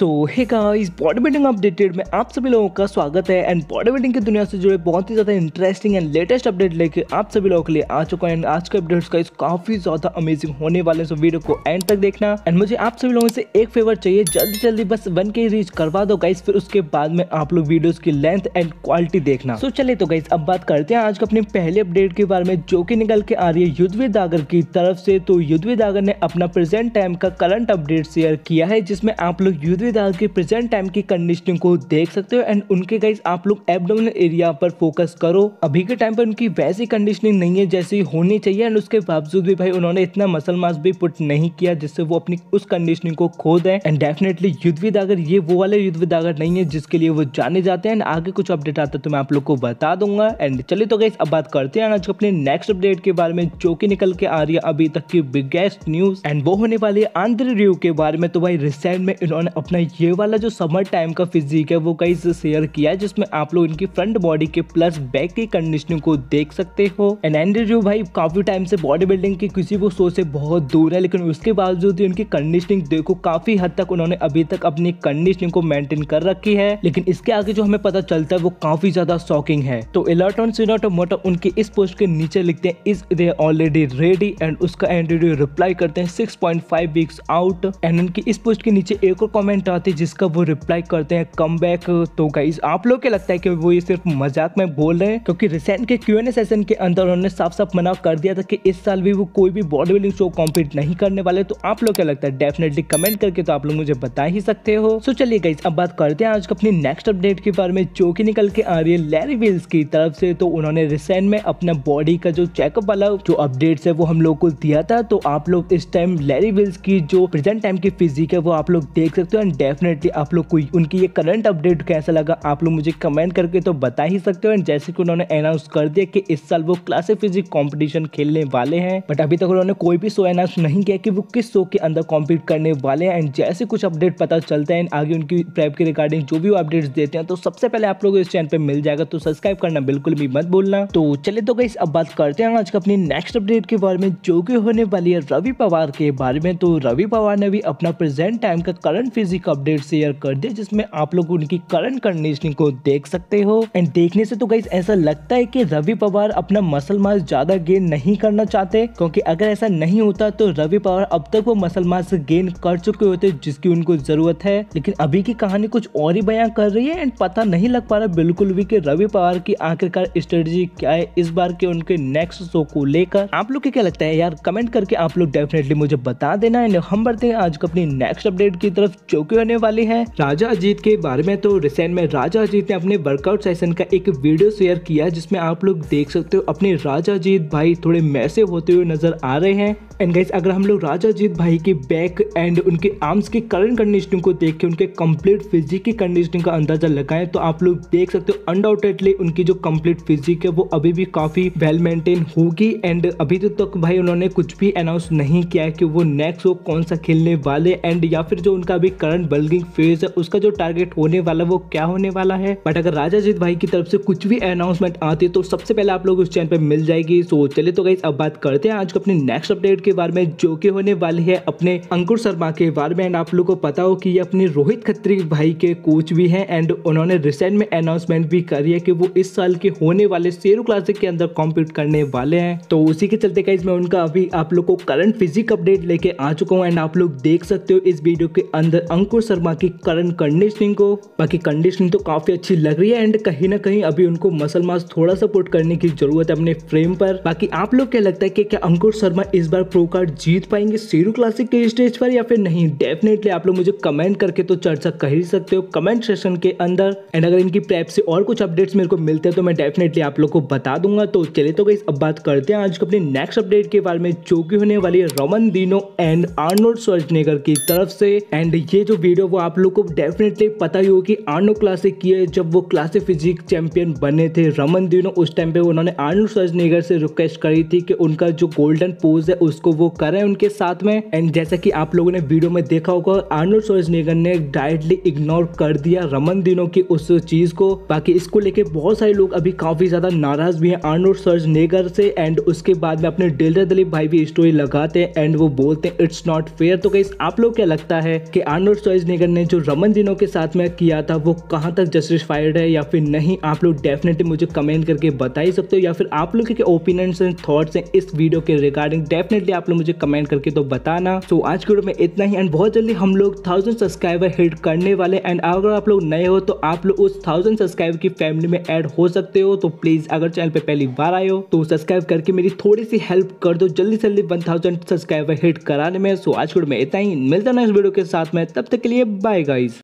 सो hey guys body building updated में आप सभी लोगों का स्वागत है एंड बॉडी बिल्डिंग की दुनिया से जुड़े बहुत ही ज़्यादा इंटरेस्टिंग एंड लेटेस्ट अपडेट लेके आप सभी लोगों के लिए आ चुका है एंड आज के अपडेट्स का इस काफ़ी ज़्यादा अमेजिंग होने वाले सो वीडियो को एंड तक देखना एंड मुझे आप सभी लोगों से एक फेवर चाहिए जल्दी जल्दी बस वन के रीच करवा दो गाइस फिर उसके बाद में आप लोग वीडियोज की लेंथ एंड क्वालिटी देखना सो चले तो गाइस अब बात करते हैं आज के अपने पहले अपडेट के बारे में जो कि निकल के आ रही है युद्धवी दागर की तरफ से तो युद्धवी दागर ने अपना प्रेजेंट टाइम का करंट अपडेट शेयर किया है जिसमें आप लोग युद्ध पूरी तरह के प्रेजेंट टाइम की कंडीशनिंग को देख सकते हो एंड उनके गाइज आप लोग एबडोमिनल एरिया पर फोकस करो अभी के टाइम पर उनकी वैसी कंडीशनिंग नहीं है जैसी होनी चाहिए एंड उसके बावजूद भी भाई उन्होंने इतना मसल मास भी पुट नहीं किया जिससे वो अपनी उस कंडीशनिंग को खो दे एंड डेफिनेटली युद्धवीर दागर ये वो वाले युद्धवीर दागर नहीं है जिसके लिए वो जाने जाते हैं एंड आगे कुछ अपडेट आता है तो मैं आप लोग को बता दूंगा एंड चलिए तो गाइज अब बात करते हैं आज अपने नेक्स्ट अपडेट के बारे में जो की निकल के आ रही है अभी तक की बिगेस्ट न्यूज एंड वो होने वाली आंध्र रिव्यू के बारे में तो भाई रिसेंट में इन्होंने अपना ये वाला जो समर टाइम का फिजिक है वो कई शेयर किया है जिसमें आप लोग इनकी फ्रंट बॉडी के प्लस बैक की कंडीशनिंग को देख सकते हो एंड एंड्रे जो भाई काफी टाइम से बॉडी बिल्डिंग की किसी को सोच से बहुत दूर है लेकिन उसके बावजूद उनकी कंडीशनिंग देखो काफी हद तक उन्होंने अभी तक अपनी कंडीशनिंग को मेंटेन कर रखी है लेकिन इसके आगे जो हमें पता चलता है वो काफी ज्यादा शॉकिंग है तो इलाटोन सीनाटो मोटो उनके इस पोस्ट के नीचे लिखते हैं is they already ready and उसका एंड्रेडियो रिप्लाई करते हैं six point five weeks out and उनकी इस पोस्ट के नीचे एक और कॉमेंट कमेंट आते जिसका वो रिप्लाई करते हैं कम बैक तो गाइज आप लोग क्या लगता है कि वो ये सिर्फ मजाक में बोल रहे हैं क्योंकि रिसेंट के क्यू सेशन के अंदर उन्होंने साफ साफ मना कर दिया था कि इस साल भी वो कोई भी बॉडी बिल्डिंग शो कॉम्पीट नहीं करने वाले तो आप लोग क्या लगता है डेफिनेटली कमेंट करके तो आप लोग मुझे बता ही सकते हो सो चलिए गाइज अब बात करते हैं आज अपनी नेक्स्ट अपडेट के बारे में जो कि निकल के आ रही है लैरी विल्स की तरफ से तो उन्होंने रिसेंट में अपना बॉडी का जो चेकअप वाला जो अपडेट है वो हम लोग को दिया था तो आप लोग इस टाइम लैरी विल्स की जो प्रेजेंट टाइम की फिजिक है वो आप लोग देख सकते हो एंड डेफिनेटली आप लोग को उनकी ये करंट अपडेट कैसा लगा आप लोग मुझे कमेंट करके तो बता ही सकते हो एंड जैसे कि उन्होंने अनाउंस कर दिया कि इस साल वो क्लासिक फिजिक कॉम्पिटिशन खेलने वाले हैं बट अभी तक उन्होंने कोई भी शो अनाउंस नहीं किया कि वो किस शो के अंदर कॉम्पीट करने वाले हैं एंड जैसे कुछ अपडेट पता चलता है आगे उनकी प्रेप के रिगार्डिंग जो भी अपडेट देते हैं तो सबसे पहले आप लोग इस चैनल पर मिल जाएगा तो सब्सक्राइब करना बिल्कुल भी मत बोलना तो चले तो गई अब बात करते हैं आज का अपनी नेक्स्ट अपडेट के बारे में जो कि होने वाली है रवि पवार के बारे में तो रवि पवार ने भी अपना प्रेजेंट टाइम का करंट फिजिक एक अपडेट शेयर कर दिया जिसमें आप लोग उनकी करंट कंडीशनिंग को देख सकते हो एंड देखने से तो गाइज ऐसा लगता है कि रवि पवार अपना मसल मास ज्यादा गेन नहीं करना चाहते क्योंकि अगर ऐसा नहीं होता तो रवि पवार अब तक वो मसल मास गेन कर चुके होते जिसकी उनको जरूरत है लेकिन अभी की कहानी कुछ और ही बयां कर रही है एंड पता नहीं लग पा रहा बिल्कुल भी कि रवि पवार की आखिरकार स्ट्रेटेजी क्या है इस बार के उनके नेक्स्ट शो को लेकर आप लोग क्या लगता है यार कमेंट करके आप लोग डेफिनेटली मुझे बता देना एंड हम बढ़ते हैं आज अपनी नेक्स्ट अपडेट की तरफ जो करने होने वाली है राजा अजीत के बारे में तो रिसेंट में राजा अजीत ने अपने वर्कआउट सेशन का एक वीडियो शेयर किया जिसमें आप लोग देख सकते हो अपने राजा अजीत भाई थोड़े मैसे होते हुए नजर आ रहे हैं एंड गाइस अगर हम लोग राजा अजीत भाई के बैक एंड उनके आर्म्स की करंट कंडीशनिंग को देख के उनके कंप्लीट फिजिक की कंडीशनिंग का अंदाजा लगाएं तो आप लोग देख सकते हो अनडाउटेडली उनकी जो कंप्लीट फिजिक है वो अभी भी काफी वेल मेंटेन होगी एंड अभी तो तक भाई उन्होंने कुछ भी अनाउंस नहीं किया है कि वो नेक्स्ट वो कौन सा खेलने वाले एंड या फिर जो उनका अभी करंट करंट बल्गिंग फेज है उसका जो टारगेट होने वाला वो क्या होने वाला है बट अगर राजा जीत भाई की तरफ से कुछ भी अनाउंसमेंट आती है तो सबसे पहले आप लोग उस चैनल पर मिल जाएगी सो चले तो गई अब बात करते हैं आज को अपने नेक्स्ट अपडेट के बारे में जो की होने वाली है अपने अंकुर शर्मा के बारे में एंड आप लोग को पता हो कि अपने रोहित खत्री भाई के कोच भी है एंड उन्होंने रिसेंट में अनाउंसमेंट भी करी है की वो इस साल के होने वाले सेरू क्लासिक के अंदर कॉम्पीट करने वाले हैं तो उसी के चलते गाइज मैं उनका अभी आप लोग को करंट फिजिक अपडेट लेके आ चुका हूँ एंड आप लोग देख सकते हो इस वीडियो के अंदर अंक अंकुर शर्मा की करंट कंडीशनिंग को बाकी कंडीशनिंग तो काफी अच्छी लग रही है एंड कहीं ना कहीं अभी उनको मसल मास थोड़ा सपोर्ट करने की जरूरत है अपने फ्रेम पर बाकी आप लोग क्या लगता है कि क्या अंकुर शर्मा इस बार प्रो कार्ड जीत पाएंगे सीरू क्लासिक के स्टेज पर या फिर नहीं डेफिनेटली आप लोग मुझे कमेंट करके तो चर्चा कर ही सकते हो कमेंट सेशन के अंदर एंड अगर इनकी प्रेप से और कुछ अपडेट्स मेरे को मिलते हैं तो मैं डेफिनेटली आप लोग को बता दूंगा तो चले तो गई अब बात करते हैं आज को अपने नेक्स्ट अपडेट के बारे में जो की होने वाली है रमन दिनो एंड आर्नोल्ड स्वर्जनेगर की तरफ से एंड ये जो वीडियो वो आप लोग को डेफिनेटली पता ही हो कि आर्नो क्लासिक किए जब वो क्लासिक फिजिक चैंपियन बने थे रमन दिनो उस टाइम पे उन्होंने आर्नो सजनेगर से रिक्वेस्ट करी थी कि उनका जो गोल्डन पोज है उसको वो करें उनके साथ में एंड जैसा कि आप लोगों ने वीडियो में देखा होगा आर्नो सजनेगर ने डायरेक्टली इग्नोर कर दिया रमन दिनो की उस चीज को बाकी इसको लेके बहुत सारे लोग अभी काफी ज्यादा नाराज भी हैं आर्नो सजनेगर से एंड उसके बाद में अपने डिल्डर दलीप भाई भी स्टोरी लगाते हैं एंड वो बोलते हैं इट्स नॉट फेयर तो कई आप लोग क्या लगता है कि आर्नो चॉइस नेगर ने जो रमन दिनों के साथ में किया था वो कहाँ तक जस्टिस्फाइड है या फिर नहीं आप लोग डेफिनेटली मुझे कमेंट करके बता ही सकते हो या फिर आप लोग के ओपिनियंस एंड थॉट्स हैं इस वीडियो के रिगार्डिंग डेफिनेटली आप लोग मुझे कमेंट करके तो बताना तो आज के में इतना ही एंड बहुत जल्दी हम लोग थाउजेंड सब्सक्राइबर हिट करने वाले एंड अगर आप लोग नए हो तो आप लोग उस थाउजेंड सब्सक्राइबर की फैमिली में एड हो सकते हो तो प्लीज़ अगर चैनल पर पहली बार आए हो तो सब्सक्राइब करके मेरी थोड़ी सी हेल्प कर दो जल्दी से जल्दी वन सब्सक्राइबर हिट कराने में सो आज के वीडियो में इतना ही मिलता ना इस वीडियो के साथ में तब तक के लिए बाय गाइज